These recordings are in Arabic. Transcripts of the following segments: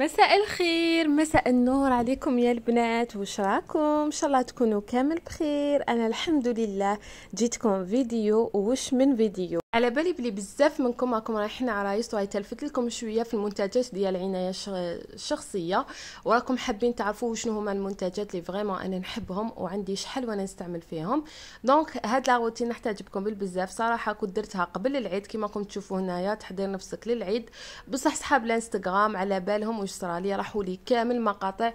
مساء الخير مساء النور عليكم يا البنات وش راكم ان شاء الله تكونوا كامل بخير انا الحمد لله جيتكم فيديو وش من فيديو على بالي بلي بزاف منكم راكم رايحين عرايس تلفت لكم شويه في المنتجات ديال العنايه الشخصيه وراكم حابين تعرفوا شنو هما المنتجات اللي فريمون انا نحبهم وعندي شحال وانا نستعمل فيهم دونك هاد لا روتين نحتاج بكم بالبزاف صراحه كنت درتها قبل العيد كما راكم تشوفوا هنايا تحضير نفسك للعيد بصح صحاب الانستغرام على بالهم واش صرالي راحوا لي كامل المقاطع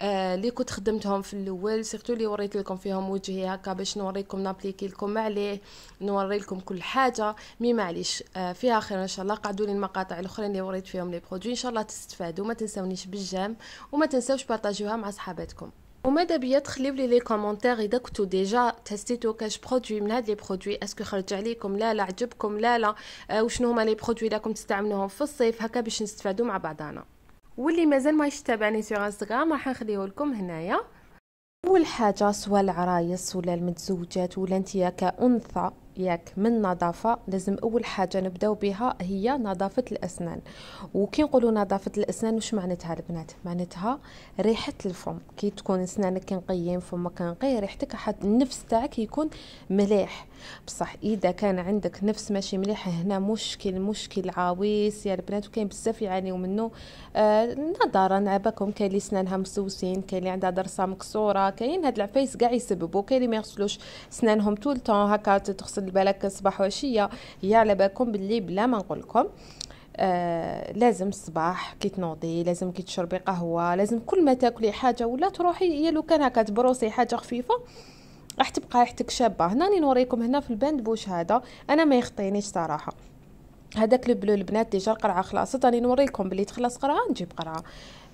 اللي آه كنت خدمتهم في الاول سيرتو اللي وريت لكم فيهم وجهي هكا باش نوريكم نابليكي لكم عليه نوري لكم كل حاجه مي معليش آه، فيها خير ان شاء الله قعدوا لي المقاطع الاخرين اللي وريت فيهم لي برودوي ان شاء الله تستفادوا ما تنسونيش بالجام وما تنساوش بارطاجيوها مع صحاباتكم وماذا بيا تخليو لي لي كومونتير اذا كنتو ديجا تستيتو كاش برودوي من هاد لي برودوي اسكو خرج عليكم لا لا عجبكم لا لا آه، وشنو هما لي برودوي راكم تستعملوهم في الصيف هكا باش نستفادو مع بعضانا واللي مازال ما يتابعني في انستغرام راح نخليه لكم هنايا اول حاجه سواء العرايس ولا المتزوجات ولا انت كانثى ياك من نظافة لازم أول حاجة نبداو بها هي نظافة الأسنان وكي نقولوا نظافة الأسنان وش معناتها البنات معناتها ريحة الفم كي تكون أسنانك كنقيين فمك كنقي ريحتك حتى النفس تاعك يكون مليح بصح إذا كان عندك نفس ماشي مليح هنا مشكل مشكل عويص يا البنات وكاين بزاف يعانيو منه آه نظرا عباكم كاين اللي سنانها مسوسين كاين اللي عندها درسة مكسورة كاين هاد العفايس كاع يسببوا كاين اللي ما يغسلوش سنانهم طول هكا تغسل خلي بالك صباح وعشيه هي على بالكم باللي بلا ما نقول لكم آه لازم الصباح كي تنوضي لازم كي تشربي قهوه لازم كل ما تاكلي حاجه ولا تروحي هي لو كان هكا تبروسي حاجه خفيفه راح تبقى ريحتك شابه هنا راني نوريكم هنا في البند بوش هذا انا ما يخطينيش صراحه هذاك البلو البنات ديجا القرعه خلاصت راني نوريكم بلي تخلص قرعه نجيب قرعه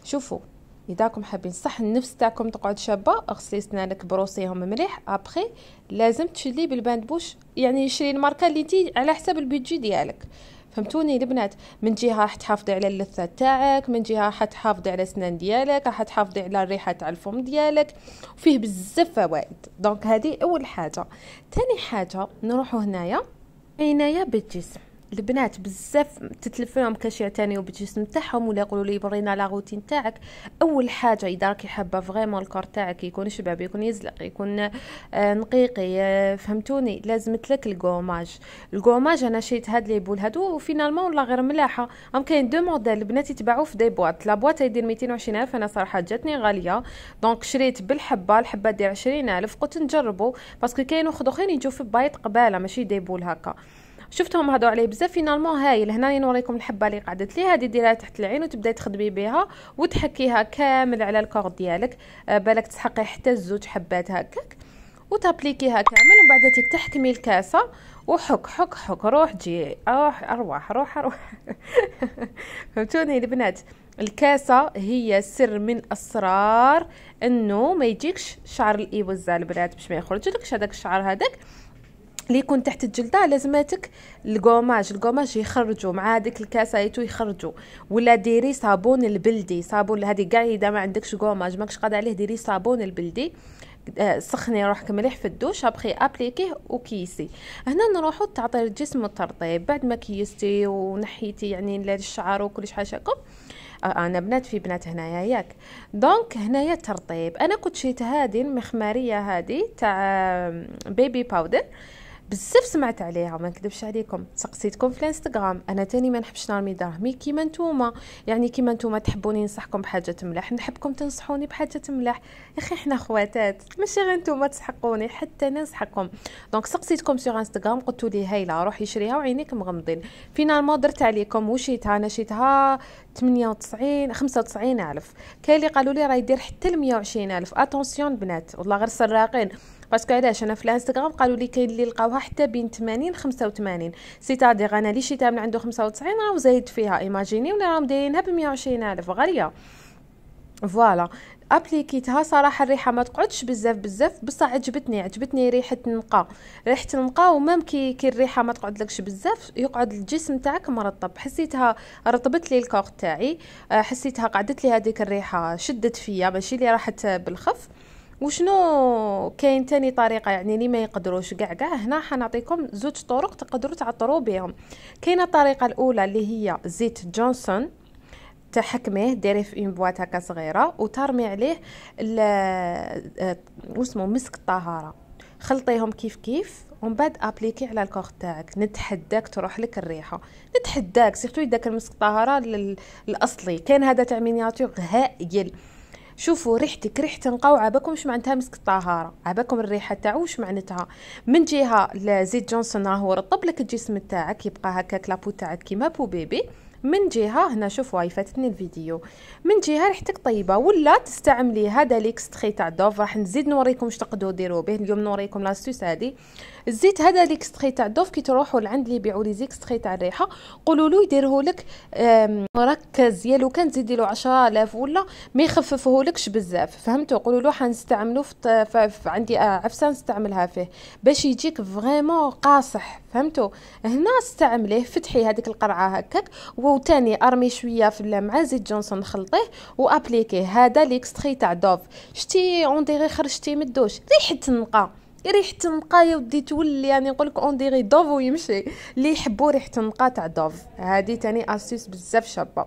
شوفوا اذاكم حابين صح النفس تاعكم تقعد شابه اغسلي سنانك بروسيهم مليح ابخي لازم تشلي بالباند بوش يعني شري الماركه اللي تي على حسب البيدجي ديالك فهمتوني البنات من جهه راح تحافظي على اللثه تاعك من جهه راح تحافظي على الاسنان ديالك راح تحافظي على الريحه تاع الفم ديالك وفيه بزاف فوائد دونك هذه اول حاجه ثاني حاجه نروحوا هنايا عنايه بالجسم البنات بزاف تتلف لهم كاش يعتنيو بالجسم تاعهم ولا يقولوا لي برينا لا روتين تاعك اول حاجه اذا راكي حابه فريمون الكور تاعك يكون شباب يكون يزلق يكون آه، نقيقي آه، فهمتوني لازم لك الكوماج الكوماج انا شريت هاد لي بول هادو وفينالمون والله غير ملاحه هم كاين دو موديل البنات يتباعوا في دي بواط لا بواط يدير 220 الف انا صراحه جاتني غاليه دونك شريت بالحبه الحبه دير الف قلت نجربو باسكو كاينو خدوخين يجوا في بايط قباله ماشي دي بول هكا شفتهم هادو عليه بزاف فينالمون هاي لهنا نوريكم الحبه اللي قعدت لي هذه ديرها تحت العين وتبداي تخدمي بها وتحكيها كامل على الكور ديالك آه، بالك تسحقي حتى الزوج حبات هكاك وتابليكيها كامل ومن بعد تحكمي الكاسه وحك حك حك روح جي روح ارواح روح روح فهمتوني البنات الكاسه هي سر من اسرار انه ما يجيكش شعر الايبوزا البنات باش ما يخرج هذاك الشعر هذاك اللي يكون تحت الجلده لازماتك الكوماج الكوماج يخرجوا مع هذيك الكاسايتو يخرجوا ولا ديري صابون البلدي صابون هذه كاع اذا ما عندكش كوماج ماكش قاد عليه ديري صابون البلدي آه، سخني روحك مليح في الدوش ابخي ابليكيه وكيسي هنا نروحو تعطير الجسم والترطيب بعد ما كيستي ونحيتي يعني الشعر وكلش حاجه هكا آه، انا بنات في بنات هنايا ياك دونك هنايا ترطيب انا كنت شريت هذه المخماريه هذه تاع بيبي باودر بزاف سمعت عليها ما نكذبش عليكم سقسيتكم في الانستغرام انا تاني ما نحبش نرمي دراهمي كيما نتوما يعني كيما نتوما تحبوني ننصحكم بحاجه ملاح نحبكم تنصحوني بحاجه ملاح يا اخي حنا خواتات ماشي غير نتوما تسحقوني حتى ننصحكم دونك سقسيتكم سوغ انستغرام قلتوا لي هايله روحي شريها وعينيك مغمضين فينالمون درت عليكم وشيتها انا شيتها 98 95 الف كاين اللي قالوا لي راه يدير حتى ل 120 الف اتونسيون بنات والله غير سراقين باسكو علاش انا في الانستغرام قالوا لي كاين اللي لقاوها حتى بين 80 85 سيتادير انا اللي شيتها من عنده 95 راهو زايد فيها ايماجيني ولا راهم دايرينها ب الف غاليه فوالا ابليكيتها صراحه الريحه ما تقعدش بزاف بزاف بصح عجبتني عجبتني ريحه النقا ريحه النقا ومام كي كي الريحه ما تقعدلكش بزاف يقعد الجسم تاعك مرطب حسيتها رطبت لي الكوغ تاعي حسيتها قعدت لي هذيك الريحه شدت فيا ماشي اللي راحت بالخف وشنو كاين تاني طريقه يعني اللي ما يقدروش كاع كاع هنا حنعطيكم زوج طرق تقدروا تعطروا بهم كاينه الطريقه الاولى اللي هي زيت جونسون تحكميه ديريه في اون بواط هكا صغيره وترمي عليه آه، واسمو مسك الطهاره خلطيهم كيف كيف ومن بعد ابليكي على الكوخ تاعك نتحداك تروح لك الريحه نتحداك سيرتو داك المسك الطهاره الاصلي كاين هذا تاع مينياتور هائل شوفوا ريحتك ريحه نقاو عباكم واش معناتها مسك الطهاره عباكم الريحه تاعو واش معناتها من جهه زيت جونسون راهو رطب لك الجسم تاعك يبقى هكاك لابو تاعك كيما بو بيبي من جهه هنا شوفوا هاي فاتتني الفيديو من جهه ريحتك طيبه ولا تستعملي هذا ليكستخي تاع دوف راح نزيد نوريكم واش تقدروا ديرو به اليوم نوريكم لاستوس هذه الزيت هذا ليكستري تاع الدوف كي تروحوا لعند اللي يبيعوا لي زيكستري تاع الريحه قولوا له يديره لك مركز ديالو كان تزيدي له 10000 ولا ما يخففهولكش بزاف فهمتوا قولوا له حنستعملو في عندي آه، عفسه نستعملها فيه باش يجيك فريمون قاصح فهمتوا هنا استعمليه فتحي هذيك القرعه هكاك وثاني ارمي شويه في مع زيت جونسون خلطيه وابليكيه هذا ليكستري تاع دوف شتي اون خرجتي من الدوش ريحه تنقى ريحه النقا يا ودي تولي يعني نقول لك اون ديغي دوف ويمشي اللي يحبوا ريحه النقا تاع دوف هذه تاني استيس بزاف شابه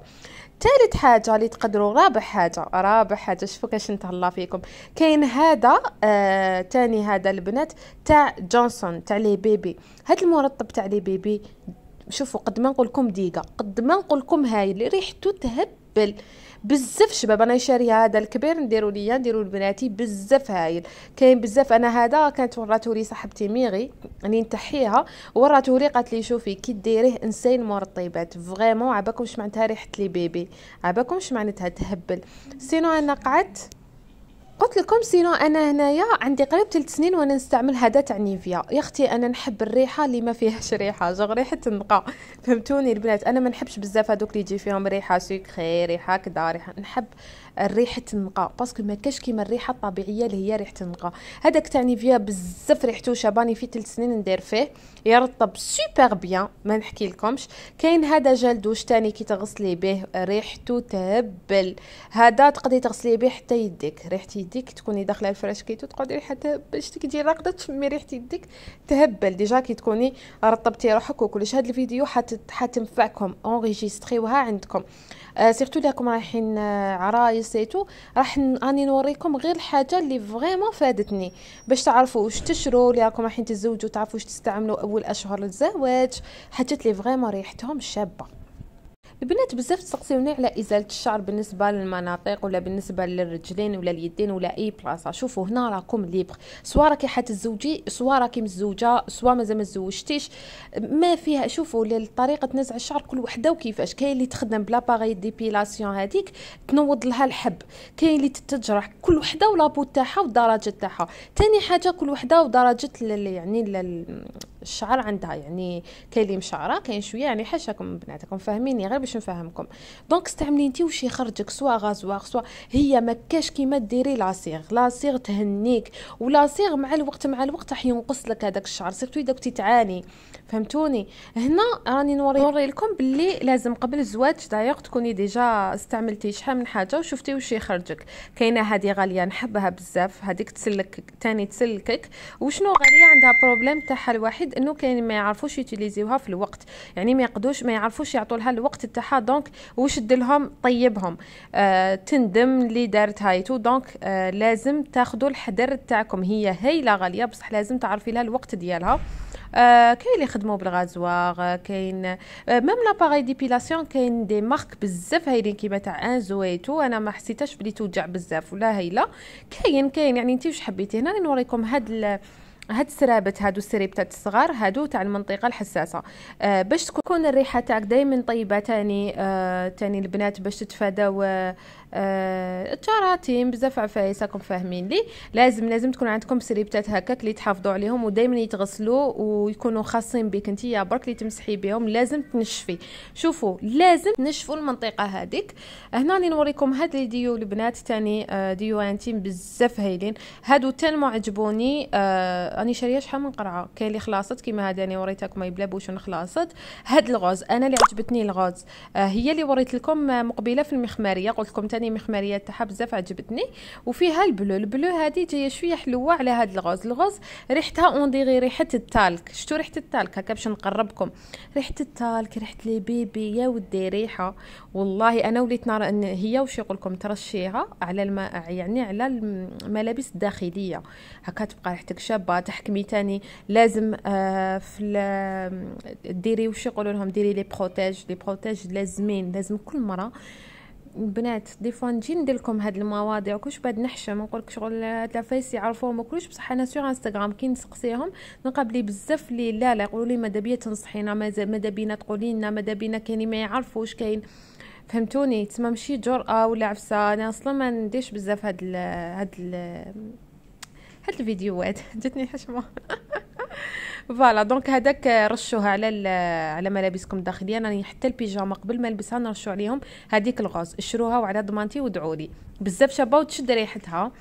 تالت حاجه اللي تقدروا رابع حاجه رابع حاجه شوفوا كاش نتهلا فيكم كاين هذا آه تاني هذا البنات تاع جونسون تاع لي بيبي هاد المرطب تاع لي بيبي شوفوا قد ما نقول لكم ديقه قد ما نقول لكم هاي اللي ريحته تهبل بزاف شباب انا شاري هذا الكبير نديرو ليا نديرو لبناتي بزاف هايل كاين بزاف انا هذا كانت وراته لي صاحبتي ميغي راني نتحيها وراته لي قالت لي شوفي كي ديريه انسين مرطبات فريمون عباكم معناتها ريحه لي بيبي عباكم معناتها تهبل سينو انا قعدت قلت لكم سينو انا هنايا عندي قريب ثلاث سنين وانا نستعمل هذا تاع نيفيا يا اختي انا نحب الريحه اللي ما فيهاش ريحه جوغ ريحه النقا فهمتوني البنات انا ما نحبش بزاف هذوك اللي يجي فيهم ريحه سكري ريحه كدا ريحه نحب ريحه النقا باسكو ما كاش كيما الريحه الطبيعيه اللي هي ريحه النقا هذاك تعني فيها بزاف ريحته شاباني في ثلاث سنين ندير فيه يرطب سوبر بيان ما نحكي لكمش كاين هذا جل دوش تاني كي تغسلي به ريحته تهبل هذا تقدري تغسلي به حتى يديك ريحه يديك تكوني داخله الفراش كي تقعدي شتي باش تجي راقده تشمي ريحه يديك تهبل ديجا كي تكوني رطبتي روحك وكلش هذا الفيديو حت حتنفعكم اونغيجيستريوها عندكم آه، سيرتو لكم رايحين آه، عرايس سيتو راح راني نوريكم غير الحاجه اللي فريمون فادتني باش تعرفوا واش تشرو اللي راكم رايحين تتزوجوا تعرفوا واش تستعملوا اول اشهر الزواج حاجات اللي فريمون ريحتهم شابه البنات بزاف تسقسيوني على ازاله الشعر بالنسبه للمناطق ولا بالنسبه للرجلين ولا اليدين ولا اي بلاصه شوفوا هنا راكم ليبر سوا راكي حتزوجي سوا راكي مزوجه سوا مازال ما تزوجتيش ما فيها شوفوا طريقه نزع الشعر كل وحده وكيفاش كاين اللي تخدم بلا باغي ديبيلاسيون هذيك تنوض لها الحب كاين اللي تتجرح كل وحده ولابو تاعها والدرجه تاعها ثاني حاجه كل وحده ودرجه يعني الشعر عندها يعني كاين مشعره كاين شويه يعني حاشاكم بناتكم فاهميني غير باش نفهمكم دونك استعملي انت وش يخرجك سوا غازواغ سوا هي ما كاش كيما ديري لاصيغ لاصيغ تهنيك ولاصيغ مع الوقت مع الوقت راح ينقص لك هذاك الشعر سيرتو اذا كنتي تعاني فهمتوني هنا راني نوري نوري لكم باللي لازم قبل الزواج دايوغ تكوني ديجا استعملتي شحال من حاجه وشفتي وش يخرجك كاينه هذه غاليه نحبها بزاف هذيك تسلك تاني تسلكك وشنو غاليه عندها بروبليم تاعها الواحد لانه كاين ما يعرفوش يوتيليزيوها في الوقت يعني ما يقدوش ما يعرفوش يعطوا لها الوقت تاعها دونك واش دلهم طيبهم آه تندم اللي دارت هايتو دونك آه لازم تاخذوا الحذر تاعكم هي هايله غاليه بصح لازم تعرفي لها الوقت ديالها آه كاين اللي يخدموا بالغازوار كاين آه ميم لاباري ديبيلاسيون كاين دي مارك بزاف هايلين كيما تاع انزو ايتو انا ما حسيتهاش بلي توجع بزاف ولا هايله كاين كاين يعني انت واش حبيتي هنا نوريكم هاد هاد السرابت هادو السريبتات الصغار هادو تاع المنطقه الحساسه آه باش تكون الريحه تاعك دائما طيبه تاني آه تاني البنات باش تتفاداو آه التراتيم بزاف عفايس راكم فاهمين لي لازم لازم تكون عندكم سريبتات هكاك اللي تحافظوا عليهم ودائما يتغسلوا ويكونوا خاصين بك انت يا برك اللي تمسحي بهم لازم تنشفي شوفوا لازم تنشفوا المنطقه هذيك هنا راني نوريكم هاد لي ديو البنات تاني آه، ديو انتيم بزاف هايلين هادو تالمو عجبوني آه راني شاريه شحال من قرعه كاين اللي خلاصت كيما هذا راني وريتكم ما يبلا خلاصت هاد الغوز انا اللي عجبتني الغوز آه هي اللي وريت لكم آه، مقبله في المخماريه قلت لكم تاني يعني مخماريه تاعها بزاف عجبتني وفيها البلو البلو هذه جايه شويه حلوه على هذا الغوز الغوز ريحتها اون غير ريحه التالك شفتوا ريحه التالك هكا باش نقربكم ريحه التالك ريحه لي بيبي يا ودي ريحه والله انا وليت نرى ان هي واش يقول لكم ترشيها على الماء يعني على الملابس الداخليه هكا تبقى ريحتك شابه تحكمي تاني لازم آه في ديري واش يقولوا لهم ديري لي بروتيج لي بروتيج لازمين لازم كل مره البنات دي فوا نجي ندير لكم هاد المواضيع كلش بعد نحشم نقول لك شغل هاد لافيس يعرفوهم وكلش بصح انا سيغ انستغرام كي نسقسيهم نقابلي بلي بزاف لي لا لا يقولوا لي مادابيا تنصحينا مادابينا بينا تقولي لنا ماذا بينا كاين ما يعرفوش كاين فهمتوني تسمى ماشي جرأة ولا عفسة انا اصلا ما نديرش بزاف هاد ال هاد ال هاد الفيديوهات جاتني حشمه فوالا دونك هذاك رشوها على على ملابسكم الداخليه راني حتى البيجاما قبل ما نلبسها نرشو عليهم هذيك الغوز شروها وعلى ضمانتي ودعوا لي بزاف شابه وتشد ريحتها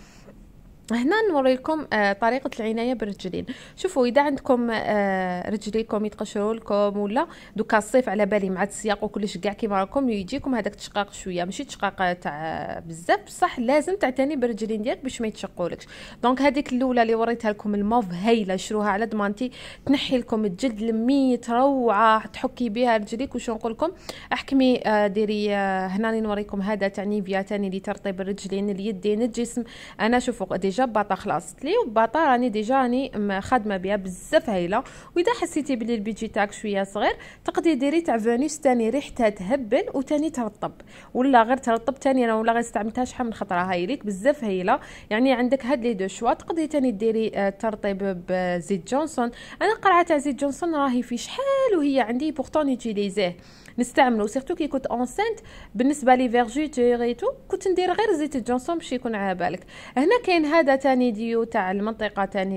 هنا نوريكم آه، طريقة العناية بالرجلين شوفوا إذا عندكم آه، رجليكم يتقشروا لكم ولا دوكا الصيف على بالي مع السياق وكلش كاع كيما راكم يجيكم هذاك التشقاق شوية ماشي تشقاق آه، تاع بزاف بصح لازم تعتني بالرجلين ديالك باش ما يتشقولكش دونك هذيك الأولى اللي وريتها لكم الموف هايلة شروها على ضمانتي تنحي لكم الجلد لميت روعة تحكي بها رجليك وشو نقول لكم احكمي ديري هنا نوريكم هذا تاع نيفيا تاني اللي ترطيب الرجلين اليدين الجسم أنا شوفوا ديجا باطا خلصت لي وباطا راني ديجا راني خدمه بها بزاف هايله واذا حسيتي بلي البيجي تاعك شويه صغير تقدري ديري تاع فانيس تاني ريحتها تهبل وثاني ترطب ولا غير ترطب تاني ولا غير استعملتها شحال من خطره هايليك بزاف هايله يعني عندك هاد لي دو شوا تقدري تاني ديري آه، ترطيب بزيت جونسون انا القرعه تاع زيت جونسون راهي في شحال وهي عندي بورتون يوتيليزيه نستعملو سيرتو كي كنت اونسينت بالنسبه لي فيرجيتور تو كنت ندير غير زيت الجونسون باش يكون على بالك هنا كاين هذا تاني ديو تاع المنطقه تاني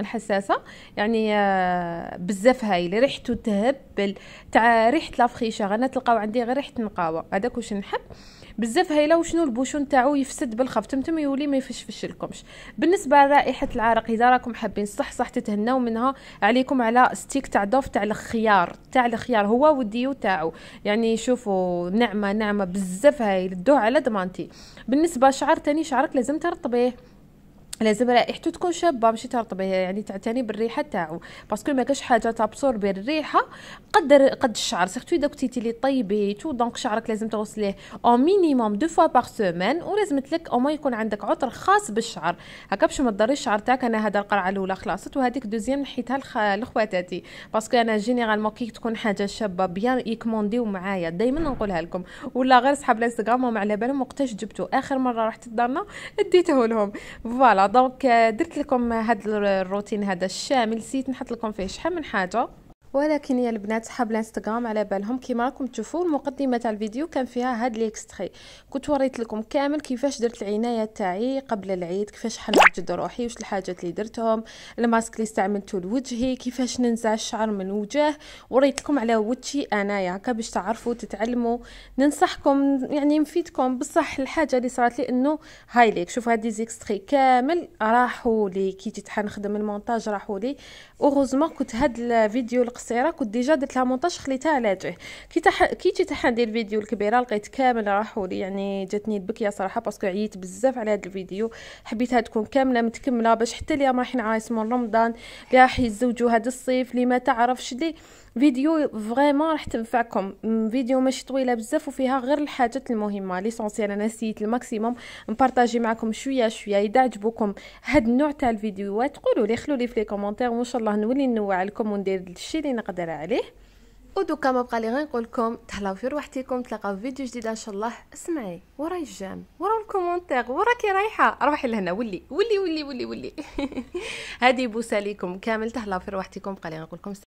الحساسه يعني آه، بزاف هايل ريحته تهبل تاع ريحه لافخيشه غنتلقاو عندي غير ريحه نقاوه هذاك واش نحب بزاف هايله وشنو البوشون تاعو يفسد بالخف تمتم يولي ما يفشفش لكمش بالنسبه لرائحه العرق اذا راكم حابين صح صح تتهناو منها عليكم على ستيك تاع ضوف تاع الخيار تاع الخيار هو وديو تاعو يعني شوفوا نعمه نعمه بزاف هايل دوه على دمانتي بالنسبه شعر تاني شعرك لازم ترطبيه لازم رائحته تكون شابه ماشي ترطب يعني تعتني بالريحه تاعو باسكو ما كاش حاجه تابسور الريحه قدر قد الشعر سيرتو اذا كنتي اللي تو دونك شعرك لازم تغسليه او مينيموم دو فوا باغ سومان ولازم تلك او ما يكون عندك عطر خاص بالشعر هكا باش ما تضري الشعر تاعك انا هذا القرعه الاولى خلاصت وهذيك دوزيام نحيتها لخواتاتي باسكو انا جينيرالمون كي تكون حاجه شابه بيان يكمونديو معايا دائما نقولها لكم ولا غير صحاب الانستغرام وما على بالهم وقتاش جبتو اخر مره رحت لدارنا اديته لهم فوالا دونك درت لكم هذا الروتين هذا الشامل نسيت نحط لكم فيه شحال من حاجه ولكن يا البنات صحاب الانستغرام على بالهم كيما راكم تشوفوا المقدمه تاع الفيديو كان فيها هاد ليكستري كنت وريت لكم كامل كيفاش درت العنايه تاعي قبل العيد كيفاش حنجد روحي واش الحاجات اللي درتهم الماسك اللي استعملته لوجهي كيفاش ننزع الشعر من وجه وريت لكم على وجهي انايا هكا باش تعرفوا تتعلموا ننصحكم يعني نفيدكم بصح الحاجه اللي صارت لي انه هاي ليك شوف هاد ليكستري كامل راحوا لي كي جيت حنخدم المونتاج راحوا لي اوغوزمون كنت هاد الفيديو القصير قصيره كنت ديجا درت لها مونتاج خليتها على جه كي تح... كي جيت ندير الفيديو الكبيره لقيت كامل راحوا لي يعني جاتني البكيه صراحه باسكو عييت بزاف على هذا الفيديو حبيتها تكون كامله متكمله باش حتى اللي راح ينعايص من رمضان اللي راح يتزوجوا هذا الصيف اللي ما تعرفش لي فيديو فريمون راح تنفعكم فيديو ماشي طويله بزاف وفيها غير الحاجات المهمه ليسونسيال انا نسيت الماكسيموم نبارطاجي معكم شويه شويه اذا عجبكم هاد النوع تاع الفيديوهات قولوا لي خلوا لي في لي كومونتير وان شاء الله نولي نوع لكم وندير الشيء اللي نقدر عليه ودوكا ما بقى لي غير نقول لكم تهلاو في روحتكم تلاقاو في فيديو جديد ان شاء الله اسمعي وراي الجام ورا الكومونتير وراكي رايحه روحي لهنا ولي ولي ولي ولي ولي هذه بوسه ليكم كامل تهلاو في روحتكم بقى لي نقول لكم